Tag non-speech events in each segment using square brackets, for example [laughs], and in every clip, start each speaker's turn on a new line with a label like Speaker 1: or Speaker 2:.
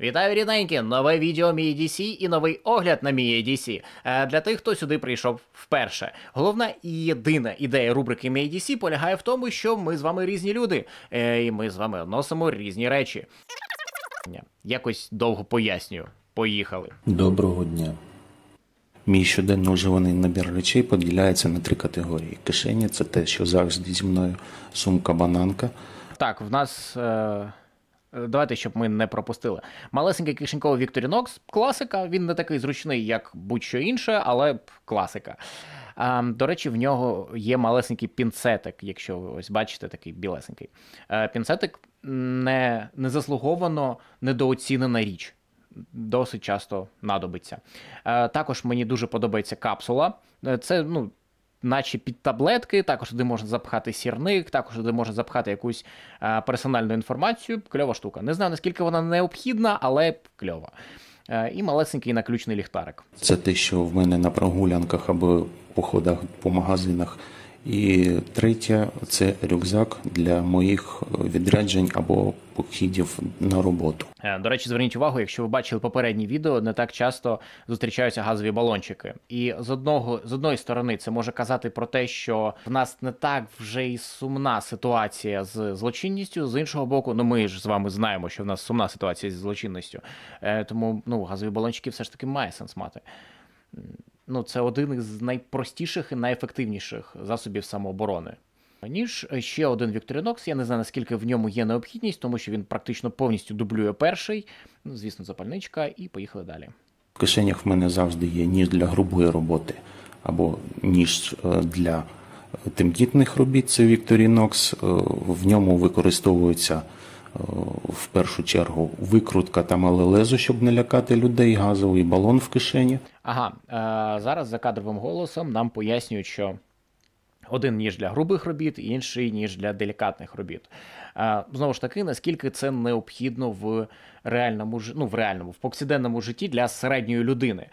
Speaker 1: Вітаю рідненькі! Нове відео Мій EDC і новий огляд на Мій EDC. Е, для тих, хто сюди прийшов вперше. Головна і єдина ідея рубрики Мій EDC полягає в тому, що ми з вами різні люди, е, і ми з вами носимо різні речі. Якось довго пояснюю. Поїхали.
Speaker 2: Доброго дня. Мій щоденно вживаний набір речей поділяється на три категорії: кишені це те, що завжди зі мною, сумка-бананка.
Speaker 1: Так, в нас. Е... Е, давайте, щоб ми не пропустили. Малесенький кишеньковий Вікторінокс класика. Він не такий зручний, як будь-що інше, але класика. До речі, в нього є малесенький пінцетик, якщо ви ось бачите, такий білесенький. Е, пінцетик не, заслуговано недооцінена річ. Досить часто надобиться. Е, також мені дуже подобається капсула. Це ну, наче під таблетки, також туди можна запхати сірник, також туди можна запхати якусь е, персональну інформацію. Кльова штука. Не знаю, наскільки вона необхідна, але кльова. Е, і малесенький наключний ліхтарик.
Speaker 2: Це те, що в мене на прогулянках або походах по магазинах і третє це рюкзак для моїх е, відряджень або похідів на роботу.
Speaker 1: Е, до речі, зверніть увагу, якщо ви бачили попередні відео, не так часто зустрічаються газові балончики. І з одного з одної сторони це може казати про те, що в нас не так вже і сумна ситуація з злочинністю. З іншого боку, ну ми ж з вами знаємо, що в нас сумна ситуація зі злочинністю. Е, тому ну газові балончики все ж таки має сенс мати ну це один із найпростіших і найефективніших засобів самооборони. Ніж ще один Вікторінокс. Я не знаю наскільки в ньому є необхідність, тому що він практично повністю дублює перший. Ну, звісно, запальничка, і поїхали далі.
Speaker 2: В кишенях в мене завжди є ніж для грубої роботи або ніж е, для тимкітних робіт. Це Вікторінокс е, В ньому використовуються Е, в першу чергу викрутка та мале лезо, щоб не лякати людей, газовий балон в кишені.
Speaker 1: Ага, е, зараз за кадровим голосом нам пояснюють, що. Один ніж для грубих робіт, інший ніж для делікатних робіт. Е, знову ж таки, наскільки це необхідно в реальному ну, в реальному, в повсякденному житті для середньої людини.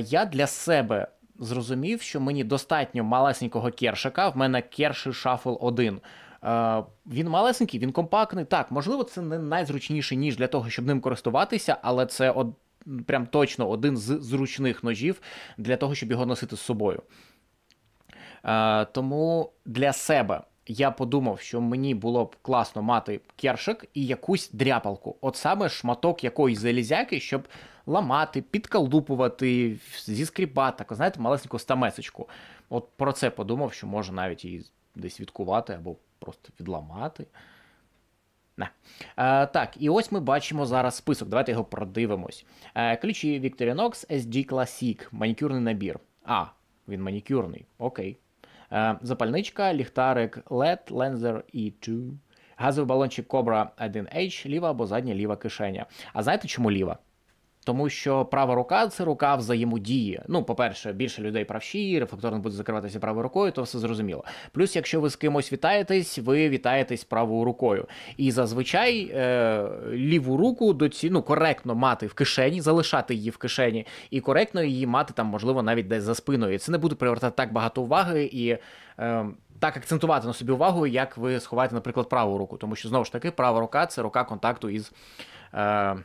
Speaker 1: Я для себе зрозумів, що мені достатньо малесенького кершика. В мене керши шафл 1. Е, він малесенький, він компактний. Так, можливо, це не найзручніший ніж для того, щоб ним користуватися, але це од... прям точно один з зручних ножів для того, щоб його носити з собою. Е, тому для себе я подумав, що мені було б класно мати кершик і якусь дряпалку, от саме шматок якоїсь залізяки, щоб ламати, підкалупувати, зіскріпати. так, знаєте, малесеньку стамесочку. От про це подумав, що може навіть її десь відкувати або просто відламати. Не. Е, Так, і ось ми бачимо зараз список. Давайте його продивимось. Е, Ключі Victorinox SD Classic, манікюрний набір. А, він манікюрний. Окей. Е, Запальничка, ліхтарик LED, Lenser E2, газовий балончик Cobra 1H, ліва або задня ліва кишеня. А знаєте, чому ліва? Тому що права рука це рука взаємодії. Ну, по-перше, більше людей правші, рефлекторно буде закриватися правою рукою, то все зрозуміло. Плюс, якщо ви з кимось вітаєтесь, ви вітаєтесь правою рукою. І зазвичай е, ліву руку доці... ну, коректно мати в кишені, залишати її в кишені, і коректно її мати там, можливо, навіть десь за спиною. Це не буде привертати так багато уваги і. Е, так акцентувати на собі увагу, як ви сховаєте, наприклад, праву руку, тому що знову ж таки права рука це рука контакту із е,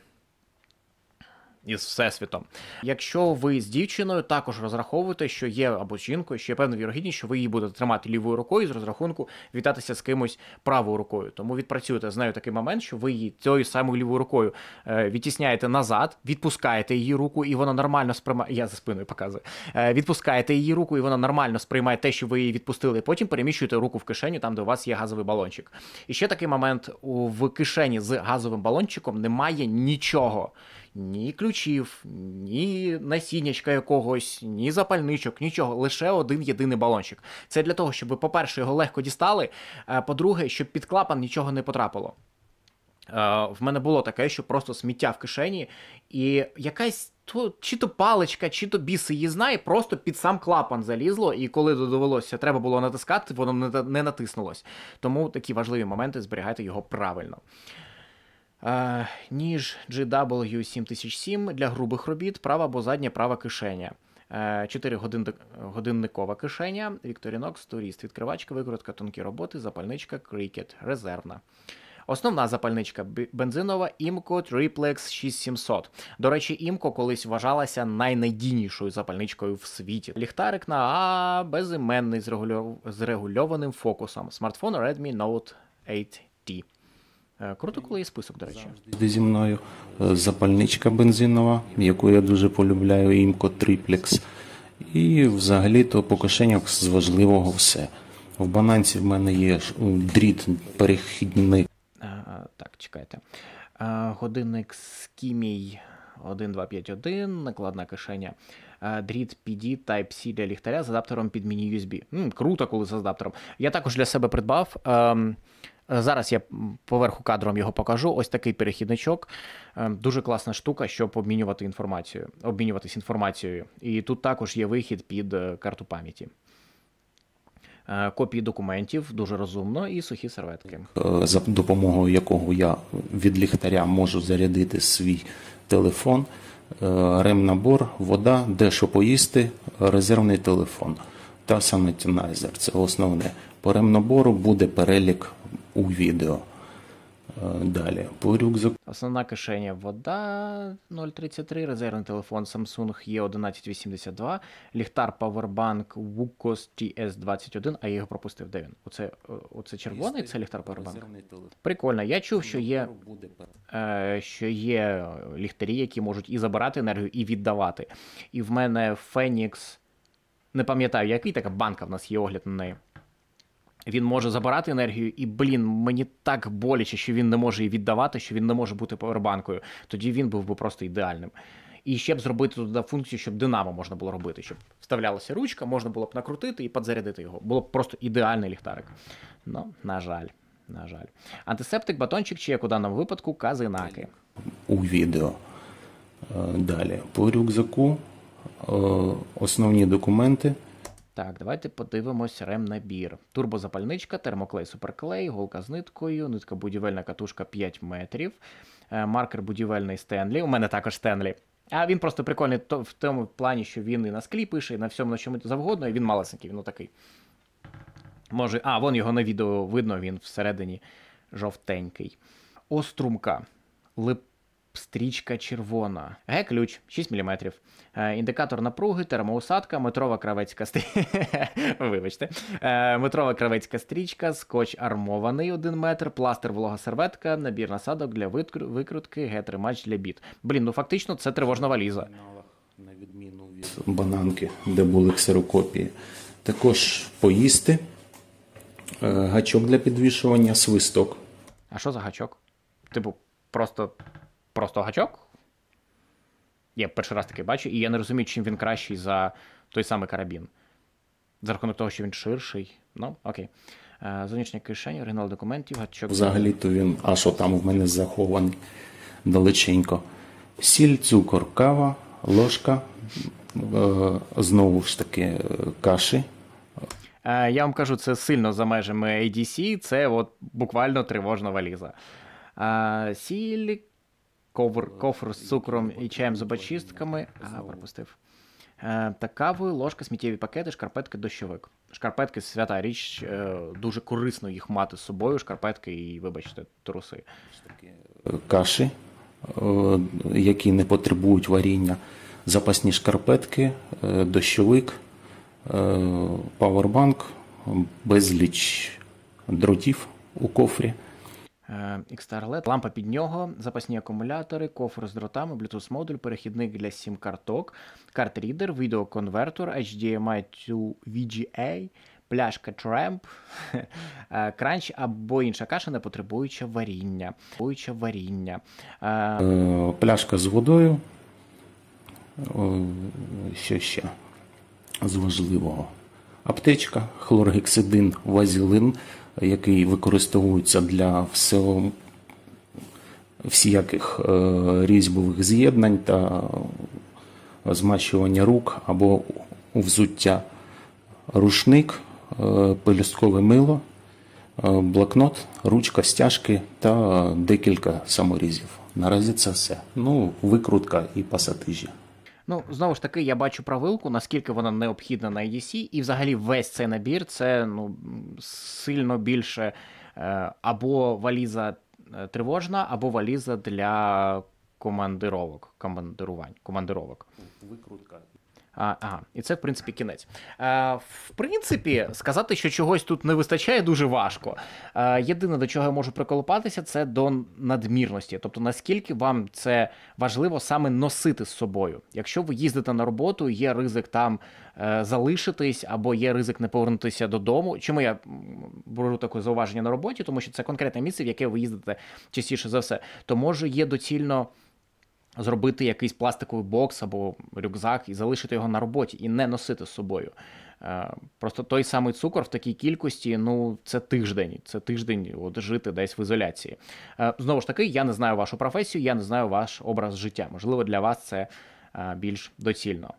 Speaker 1: із всесвітом. Якщо ви з дівчиною, також розраховуєте, що є або з жінкою, що є певна вірогідність, що ви її будете тримати лівою рукою з розрахунку вітатися з кимось правою рукою. Тому відпрацюєте з нею такий момент, що ви її цією самою лівою рукою е, відтісняєте назад, відпускаєте її руку, і вона нормально сприймає. Я за спиною показую. Е, відпускаєте її руку, і вона нормально сприймає те, що ви її відпустили. і Потім переміщуєте руку в кишеню, там де у вас є газовий балончик. І ще такий момент в кишені з газовим балончиком немає нічого ні ключів, ні насіннячка якогось, ні запальничок, нічого. Лише один єдиний балончик. Це для того, щоб, по-перше, його легко дістали, а е, по-друге, щоб під клапан нічого не потрапило. Е, в мене було таке, що просто сміття в кишені, і якась то чи то паличка, чи то біс її знає, просто під сам клапан залізло, і коли довелося, треба було натискати, воно не натиснулось. Тому такі важливі моменти зберігайте його правильно ніж GW7007 для грубих робіт, права або задня права кишеня. 4 е, годинникова кишеня, Victorinox, Tourist, відкривачка, викрутка, тонкі роботи, запальничка, Cricket, резервна. Основна запальничка бензинова IMCO Triplex 6700. До речі, IMCO колись вважалася найнадійнішою запальничкою в світі. Ліхтарик на А безіменний з регульованим фокусом. Смартфон Redmi Note 8T. Е, круто, коли є список, до речі.
Speaker 2: Зі мною е, запальничка бензинова, яку я дуже полюбляю, імко Тріплекс. І взагалі-то по кишенях з важливого все. В бананці в мене є дріт перехідний.
Speaker 1: А, е, так, чекайте. А, годинник з Кімій 1251, накладна кишеня. Дріт PD Type-C для ліхтаря з адаптером під міні-USB. Круто, коли з адаптером. Я також для себе придбав. Ем... Е, зараз я поверху кадром його покажу. Ось такий перехідничок. Е, дуже класна штука, щоб обмінювати інформацію, обмінюватись інформацією. І тут також є вихід під е, карту пам'яті. Копії документів дуже розумно, і сухі серветки,
Speaker 2: за допомогою якого я від ліхтаря можу зарядити свій телефон, ремнабор, вода, дещо поїсти, резервний телефон та санітінайзер. Це основне по ремнабору буде перелік у відео. Е, далі по рюкзаку.
Speaker 1: Основна кишеня вода 0,33, резервний телефон Samsung e е 1182 ліхтар Powerbank Wukos TS21, а я його пропустив. Де він? Оце, е, оце червоний, це ліхтар Powerbank? Прикольно. Я чув, що є що є ліхтарі, які можуть і забирати енергію, і віддавати. І в мене Phoenix, не пам'ятаю, який така банка в нас є огляд на неї він може забирати енергію, і блін, мені так боляче, що він не може її віддавати, що він не може бути повербанкою. Тоді він був би просто ідеальним. І ще б зробити туди функцію, щоб динамо можна було робити, щоб вставлялася ручка, можна було б накрутити і підзарядити його. Було б просто ідеальний ліхтарик. Ну, на жаль, на жаль. Антисептик, батончик чи як у даному випадку казинаки.
Speaker 2: У відео. Е, далі. По рюкзаку, е, основні документи.
Speaker 1: Так, давайте подивимось ремнабір. Турбозапальничка, термоклей, суперклей, голка з ниткою, нитка будівельна катушка 5 метрів, е, маркер будівельний Стенлі. У мене також Стенлі. А він просто прикольний в тому плані, що він і на склі пише, і на всьому на чому завгодно, і він малесенький, він отакий. Може, а, вон його на відео видно, він всередині жовтенький. Острумка. Лип стрічка червона. Г-ключ 6 мм. Індикатор напруги, термоусадка, метрова кравецька стрічка. [laughs] Вибачте. Е, метрова кравецька стрічка, скотч армований 1 метр, пластир волога серветка, набір насадок для викрутки, Г-тримач для біт. Блін, ну фактично це тривожна валіза. На
Speaker 2: відміну від бананки, де були ксерокопії. Також поїсти, е, гачок для підвішування, свисток. А що
Speaker 1: за гачок? Типу, просто просто гачок. Я перший раз таке бачу, і я не розумію, чим він кращий за той самий карабін. За рахунок того, що він ширший. Ну, окей. Е, зовнішня кишені, оригінал документів, гачок. Взагалі-то
Speaker 2: він, а що там в мене захований далеченько. Сіль, цукор, кава, ложка. Е, знову ж таки, е, каші.
Speaker 1: Я вам кажу, це сильно за межами ADC, це от буквально тривожна валіза. Сіль, ковр, кофр з цукром і чаєм зубочистками. А, пропустив. Е, Та кавою, ложка, сміттєві пакети, шкарпетки, дощовик. Шкарпетки свята річ, е, дуже корисно їх мати з собою. Шкарпетки і, вибачте, труси.
Speaker 2: Каші, е, які не потребують варіння, запасні шкарпетки, дощовик, павербанк, безліч дротів у кофрі.
Speaker 1: Е, XTR лампа під нього, запасні акумулятори, кофр з дротами, Bluetooth модуль, перехідник для сім карток, картрідер, відеоконвертор, HDMI to VGA, пляшка Tramp, [laughs] е, кранч або інша каша, не потребуюча варіння. варіння. Е,
Speaker 2: пляшка з водою. Що ще з важливого? Аптечка, хлоргексидин, вазілин який використовується для всього, всіяких е, різьбових з'єднань та змащування рук або взуття, рушник, е, пелюсткове мило, е, блокнот, ручка, стяжки та декілька саморізів. Наразі це все. Ну, викрутка і пасатижі.
Speaker 1: Ну, знову ж таки, я бачу правилку, наскільки вона необхідна на EDC, і взагалі весь цей набір це ну, сильно більше е, або валіза е, тривожна, або валіза для командировок. командирувань, командировок. Викрутка. А, ага. І це, в принципі, кінець. А, е, в принципі, сказати, що чогось тут не вистачає, дуже важко. А, е, єдине, до чого я можу приколупатися, це до надмірності. Тобто, наскільки вам це важливо саме носити з собою. Якщо ви їздите на роботу, є ризик там е, залишитись, або є ризик не повернутися додому. Чому я беру таке зауваження на роботі? Тому що це конкретне місце, в яке ви їздите частіше за все, то може є доцільно зробити якийсь пластиковий бокс або рюкзак і залишити його на роботі і не носити з собою. Е, просто той самий цукор в такій кількості, ну це тиждень, це тиждень от, жити десь в ізоляції. Е, знову ж таки, я не знаю вашу професію, я не знаю ваш образ життя. Можливо, для вас це е, більш доцільно.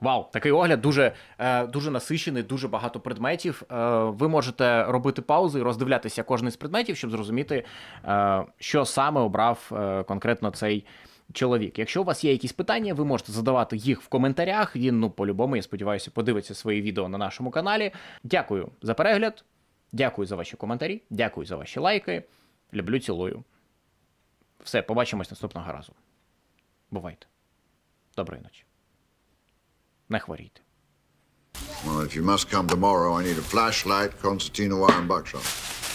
Speaker 1: Вау, такий огляд дуже е, дуже насичений, дуже багато предметів. Е, ви можете робити паузи і роздивлятися кожний з предметів, щоб зрозуміти, е, що саме обрав конкретно цей. Чоловік, якщо у вас є якісь питання, ви можете задавати їх в коментарях. Він, ну, по-любому, я сподіваюся, подивиться свої відео на нашому каналі. Дякую за перегляд, дякую за ваші коментарі, дякую за ваші лайки. Люблю, цілую. Все, побачимось наступного разу. Бувайте. Доброї ночі. Well, if you must come tomorrow, I need a flashlight, concertina wire and buckshot.